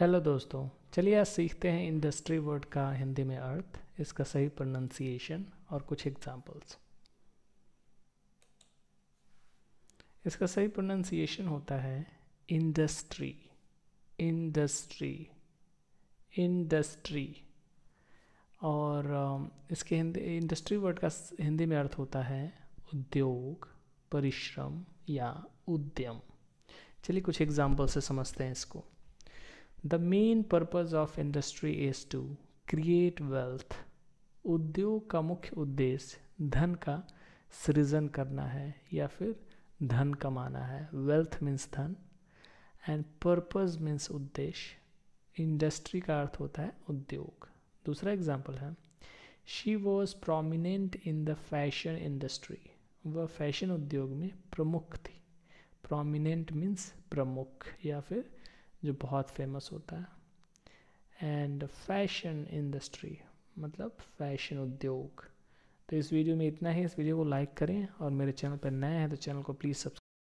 Hello दोस्तों चलिए आज सीखते हैं इंडस्ट्री वर्ड का हिंदी में अर्थ इसका सही प्रोनाउंसिएशन और कुछ एग्जांपल्स इसका सही प्रोनाउंसिएशन होता है इंडस्ट्री इंडस्ट्री इंडस्ट्री और इसके हिंदी इंडस्ट्री वर्ड का हिंदी में अर्थ होता है उद्योग परिश्रम या उद्यम चलिए कुछ एग्जांपल से समझते हैं इसको The main purpose of industry is to create wealth. उद्योग का मुख्य उद्देश्य धन का सृजन करना है या फिर धन कमाना है वेल्थ मीन्स धन एंड पर्पज मीन्स उद्देश्य इंडस्ट्री का अर्थ होता है उद्योग दूसरा एग्जाम्पल है she was prominent in the fashion industry वह फैशन उद्योग में प्रमुख थी प्रोमिनेंट मीन्स प्रमुख या फिर जो बहुत फेमस होता है एंड फैशन इंडस्ट्री मतलब फैशन उद्योग तो इस वीडियो में इतना ही इस वीडियो को लाइक करें और मेरे चैनल पर नए हैं तो चैनल को प्लीज़ सब्सक्राइब